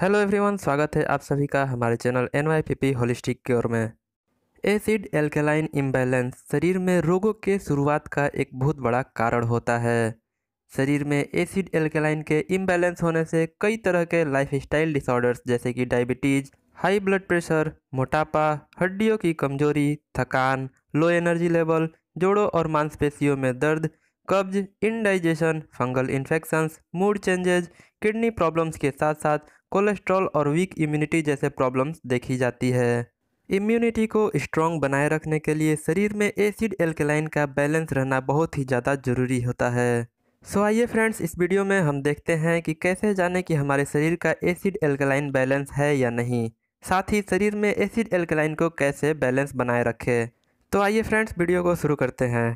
hello everyone स्वागत है आप सभी का हमारे channel N Y P P holistic cure में एसिड एल्केलाइन इम्बैलेंस शरीर में रोगों के शुरुआत का एक बहुत बड़ा कारण होता है शरीर में एसिड एल्केलाइन के इम्बैलेंस होने से कई तरह के लाइफस्टाइल डिसऑर्डर्स जैसे कि डायबिटीज़ हाई ब्लड प्रेशर मोटापा हड्डियों की कमजोरी थकान लो एनर्जी लेवल जोड़ों और मांसपेशियों में दर्द कब्ज indigestion fungal infections mood changes kidney problems के साथ साथ कोलेस्ट्रॉल और वीक इम्यूनिटी जैसे प्रॉब्लम्स देखी जाती है इम्यूनिटी को स्ट्रॉन्ग बनाए रखने के लिए शरीर में एसिड एल्केलाइन का बैलेंस रहना बहुत ही ज़्यादा ज़रूरी होता है सो आइए फ्रेंड्स इस वीडियो में हम देखते हैं कि कैसे जाने कि हमारे शरीर का एसिड एल्केलाइन बैलेंस है या नहीं साथ ही शरीर में एसिड एल्केलाइन को कैसे बैलेंस बनाए रखें तो आइए फ्रेंड्स वीडियो को शुरू करते हैं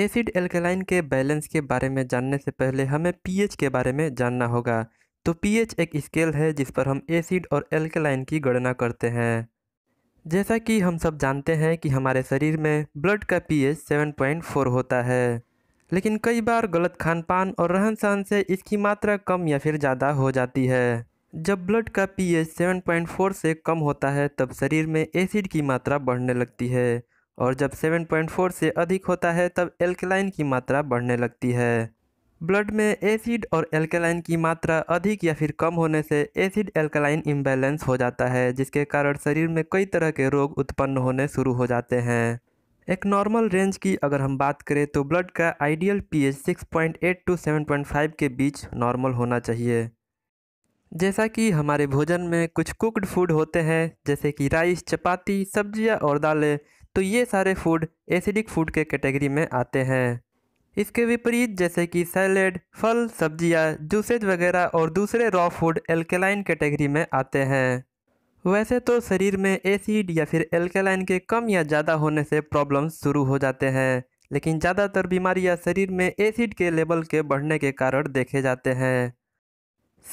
एसिड एल्कलाइन के बैलेंस के बारे में जानने से पहले हमें पीएच के बारे में जानना होगा तो पीएच एक स्केल है जिस पर हम एसिड और एल्कलाइन की गणना करते हैं जैसा कि हम सब जानते हैं कि हमारे शरीर में ब्लड का पीएच 7.4 होता है लेकिन कई बार गलत खान पान और रहन सहन से इसकी मात्रा कम या फिर ज़्यादा हो जाती है जब ब्लड का पीएच 7.4 से कम होता है तब शरीर में एसिड की मात्रा बढ़ने लगती है और जब 7.4 से अधिक होता है तब एल्केलाइन की मात्रा बढ़ने लगती है ब्लड में एसिड और एल्केलाइन की मात्रा अधिक या फिर कम होने से एसिड एल्केलाइन इम्बैलेंस हो जाता है जिसके कारण शरीर में कई तरह के रोग उत्पन्न होने शुरू हो जाते हैं एक नॉर्मल रेंज की अगर हम बात करें तो ब्लड का आइडियल पीएच 6.8 टू 7.5 के बीच नॉर्मल होना चाहिए जैसा कि हमारे भोजन में कुछ कुकड फूड होते हैं जैसे कि राइस चपाती सब्ज़ियाँ और दालें तो ये सारे फूड एसिडिक फूड के कैटेगरी में आते हैं इसके विपरीत जैसे कि सैलेड फल सब्जियां, जूसेज वगैरह और दूसरे रॉ फूड एल्केलाइन कैटेगरी में आते हैं वैसे तो शरीर में एसिड या फिर एल्केलाइन के कम या ज़्यादा होने से प्रॉब्लम्स शुरू हो जाते हैं लेकिन ज़्यादातर बीमारियां शरीर में एसिड के लेवल के बढ़ने के कारण देखे जाते हैं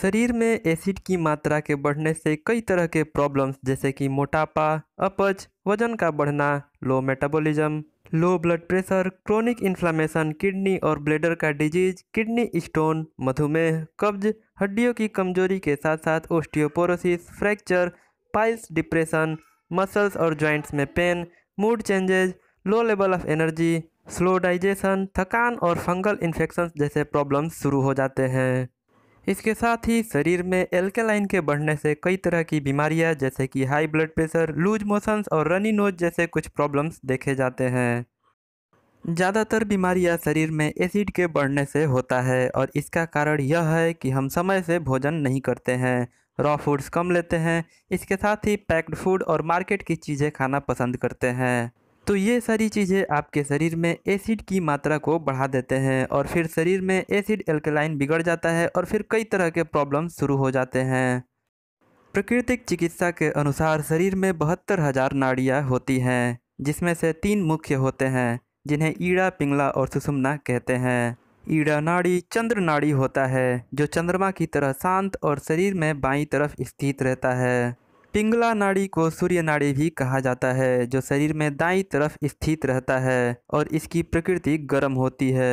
शरीर में एसिड की मात्रा के बढ़ने से कई तरह के प्रॉब्लम्स जैसे कि मोटापा अपच वजन का बढ़ना low metabolism low blood pressure chronic inflammation kidney और ब्लेडर का डिजीज किडनी स्टोन मधुमेह कब्ज हड्डियों की कमजोरी के साथ साथ osteoporosis fracture piles depression muscles और जॉइंट्स में pain mood changes low level of energy slow digestion थकान और फंगल इन्फेक्शन जैसे प्रॉब्लम्स शुरू हो जाते हैं इसके साथ ही शरीर में एल्केलाइन के बढ़ने से कई तरह की बीमारियां जैसे कि high blood pressure loose motions और रनी नोज जैसे कुछ प्रॉब्लम्स देखे जाते हैं ज़्यादातर बीमारियां शरीर में एसिड के बढ़ने से होता है और इसका कारण यह है कि हम समय से भोजन नहीं करते हैं रॉ फूड्स कम लेते हैं इसके साथ ही पैक्ड फूड और मार्केट की चीज़ें खाना पसंद करते हैं तो ये सारी चीज़ें आपके शरीर में एसिड की मात्रा को बढ़ा देते हैं और फिर शरीर में एसिड एल्कलाइन बिगड़ जाता है और फिर कई तरह के प्रॉब्लम शुरू हो जाते हैं प्राकृतिक चिकित्सा के अनुसार शरीर में बहत्तर हज़ार नाड़ियाँ होती हैं जिसमें से तीन मुख्य होते हैं जिन्हें ईड़ा पिंगला और सुषुम्ना कहते हैं ईड़ा नाड़ी चंद्र नाड़ी होता है जो चंद्रमा की तरह शांत और शरीर में बाईं तरफ स्थित रहता है पिंगला नाड़ी को सूर्य नाड़ी भी कहा जाता है जो शरीर में दाई तरफ स्थित रहता है और इसकी प्रकृति गर्म होती है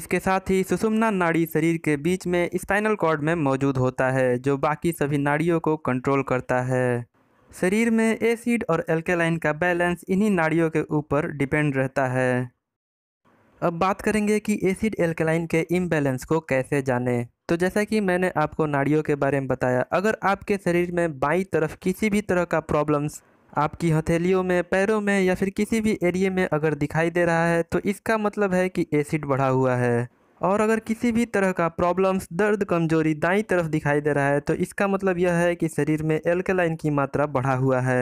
इसके साथ ही सुषुम्ना नाड़ी शरीर के बीच में स्पाइनल कॉर्ड में मौजूद होता है जो बाकी सभी नाड़ियों को कंट्रोल करता है शरीर में एसिड और एल्केलाइन का बैलेंस इन्हीं नाड़ियों के ऊपर डिपेंड रहता है अब बात करेंगे कि एसिड एल्केलाइन के इम्बैलेंस को कैसे जानें तो जैसा कि मैंने आपको नाड़ियों के बारे में बताया अगर आपके शरीर में बाई तरफ किसी भी तरह का प्रॉब्लम्स आपकी हथेलियों में पैरों में या फिर किसी भी एरिए में अगर दिखाई दे रहा है तो इसका मतलब है कि एसिड बढ़ा हुआ है और अगर किसी भी तरह का प्रॉब्लम्स दर्द कमजोरी दाई तरफ दिखाई दे रहा है तो इसका मतलब यह है कि शरीर में एल्कलाइन की मात्रा बढ़ा हुआ है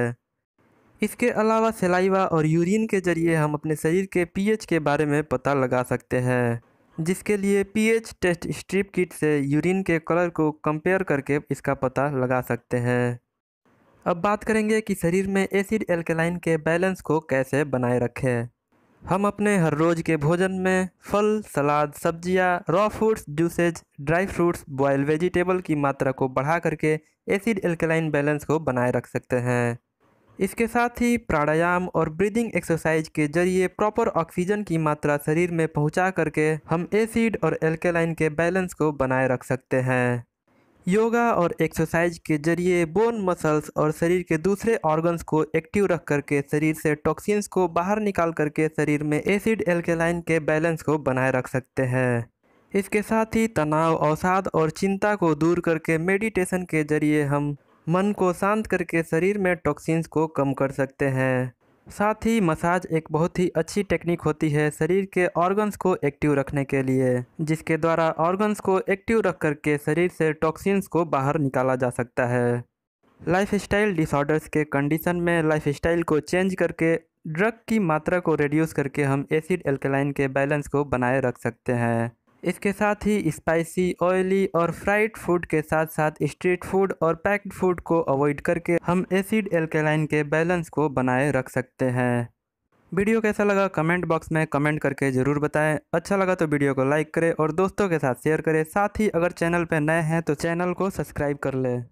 इसके अलावा सेलाइवा और यूरिन के जरिए हम अपने शरीर के पीएच के बारे में पता लगा सकते हैं जिसके लिए पीएच टेस्ट स्ट्रिप किट से यूरिन के कलर को कंपेयर करके इसका पता लगा सकते हैं अब बात करेंगे कि शरीर में एसिड एल्केलाइन के बैलेंस को कैसे बनाए रखें हम अपने हर रोज़ के भोजन में फल सलाद सब्जियां, raw fruits juices dry fruits boil vegetable की मात्रा को बढ़ा करके एसिड एल्केलाइन बैलेंस को बनाए रख सकते हैं इसके साथ ही प्राणायाम और ब्रीदिंग एक्सरसाइज के जरिए प्रॉपर ऑक्सीजन की मात्रा शरीर में पहुंचा करके हम एसिड और एल्केलाइन के बैलेंस को बनाए रख सकते हैं योगा और एक्सरसाइज के जरिए बोन मसल्स और शरीर के दूसरे ऑर्गन्स को एक्टिव रख करके शरीर से टॉक्सिन्स को बाहर निकाल करके शरीर में एसिड एल्केलाइन के बैलेंस को बनाए रख सकते हैं इसके साथ ही तनाव अवसाद और चिंता को दूर करके मेडिटेशन के जरिए हम मन को शांत करके शरीर में टॉक्सिन्स को कम कर सकते हैं साथ ही मसाज एक बहुत ही अच्छी टेक्निक होती है शरीर के ऑर्गन्स को एक्टिव रखने के लिए जिसके द्वारा ऑर्गन्स को एक्टिव रख करके शरीर से टॉक्सिन्स को बाहर निकाला जा सकता है लाइफस्टाइल डिसऑर्डर्स के कंडीशन में लाइफस्टाइल को चेंज करके ड्रग की मात्रा को रिड्यूस करके हम एसिड एल्केलाइन के बैलेंस को बनाए रख सकते हैं इसके साथ ही स्पाइसी ऑयली और फ्राइड फूड के साथ साथ स्ट्रीट फूड और पैक्ड फूड को अवॉइड करके हम एसिड एल्केलाइन के बैलेंस को बनाए रख सकते हैं वीडियो कैसा लगा कमेंट बॉक्स में कमेंट करके ज़रूर बताएं अच्छा लगा तो वीडियो को लाइक करें और दोस्तों के साथ शेयर करें साथ ही अगर चैनल पर नए हैं तो चैनल को सब्सक्राइब कर लें